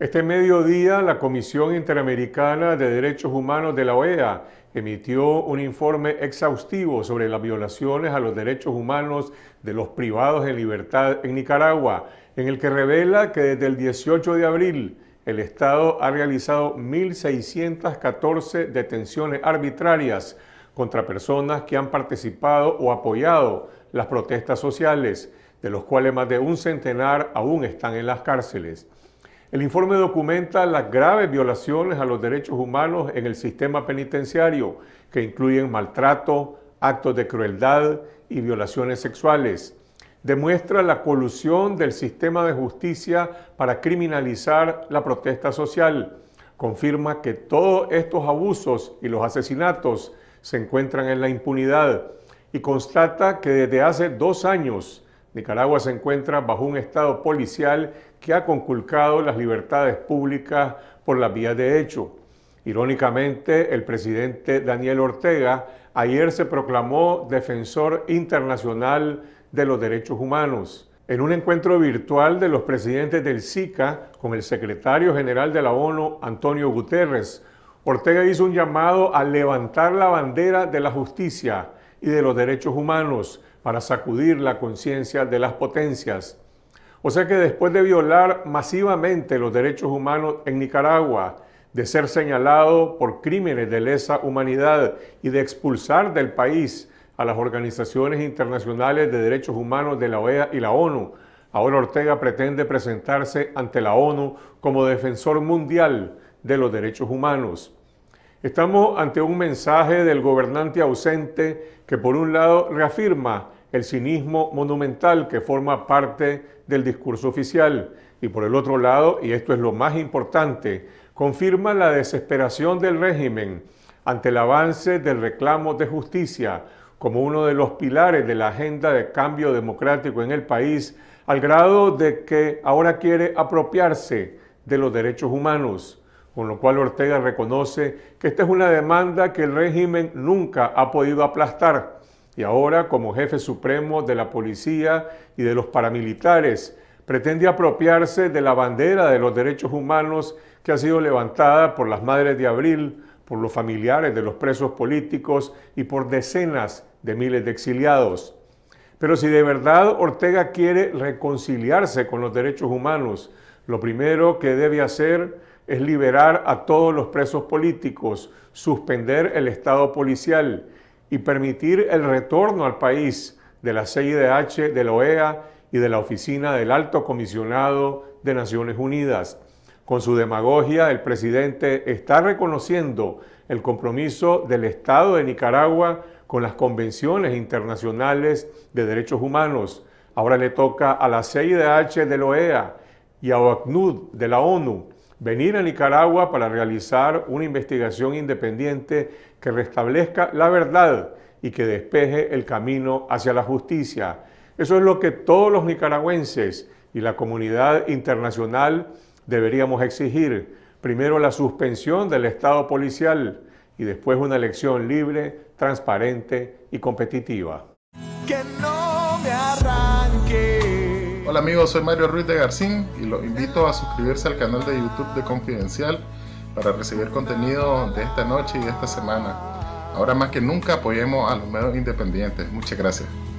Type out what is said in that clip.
Este mediodía, la Comisión Interamericana de Derechos Humanos de la OEA emitió un informe exhaustivo sobre las violaciones a los derechos humanos de los privados de libertad en Nicaragua, en el que revela que desde el 18 de abril el Estado ha realizado 1.614 detenciones arbitrarias contra personas que han participado o apoyado las protestas sociales, de los cuales más de un centenar aún están en las cárceles. El informe documenta las graves violaciones a los derechos humanos en el sistema penitenciario, que incluyen maltrato, actos de crueldad y violaciones sexuales. Demuestra la colusión del sistema de justicia para criminalizar la protesta social. Confirma que todos estos abusos y los asesinatos se encuentran en la impunidad y constata que desde hace dos años Nicaragua se encuentra bajo un Estado policial que ha conculcado las libertades públicas por las vías de hecho. Irónicamente, el presidente Daniel Ortega ayer se proclamó defensor internacional de los derechos humanos. En un encuentro virtual de los presidentes del SICA con el secretario general de la ONU, Antonio Guterres, Ortega hizo un llamado a levantar la bandera de la justicia y de los derechos humanos para sacudir la conciencia de las potencias. O sea que después de violar masivamente los derechos humanos en Nicaragua, de ser señalado por crímenes de lesa humanidad y de expulsar del país a las organizaciones internacionales de derechos humanos de la OEA y la ONU, ahora Ortega pretende presentarse ante la ONU como defensor mundial de los derechos humanos. Estamos ante un mensaje del gobernante ausente que por un lado reafirma el cinismo monumental que forma parte del discurso oficial y por el otro lado, y esto es lo más importante, confirma la desesperación del régimen ante el avance del reclamo de justicia como uno de los pilares de la agenda de cambio democrático en el país, al grado de que ahora quiere apropiarse de los derechos humanos con lo cual Ortega reconoce que esta es una demanda que el régimen nunca ha podido aplastar. Y ahora, como jefe supremo de la policía y de los paramilitares, pretende apropiarse de la bandera de los derechos humanos que ha sido levantada por las Madres de Abril, por los familiares de los presos políticos y por decenas de miles de exiliados. Pero si de verdad Ortega quiere reconciliarse con los derechos humanos, lo primero que debe hacer es liberar a todos los presos políticos, suspender el Estado policial y permitir el retorno al país de la CIDH, de la OEA y de la Oficina del Alto Comisionado de Naciones Unidas. Con su demagogia, el presidente está reconociendo el compromiso del Estado de Nicaragua con las convenciones internacionales de derechos humanos. Ahora le toca a la CIDH de la OEA y a OACNUD de la ONU venir a Nicaragua para realizar una investigación independiente que restablezca la verdad y que despeje el camino hacia la justicia. Eso es lo que todos los nicaragüenses y la comunidad internacional deberíamos exigir. Primero la suspensión del Estado policial y después una elección libre, transparente y competitiva. Hola amigos, soy Mario Ruiz de Garcín y los invito a suscribirse al canal de YouTube de Confidencial para recibir contenido de esta noche y de esta semana. Ahora más que nunca apoyemos a los medios independientes. Muchas gracias.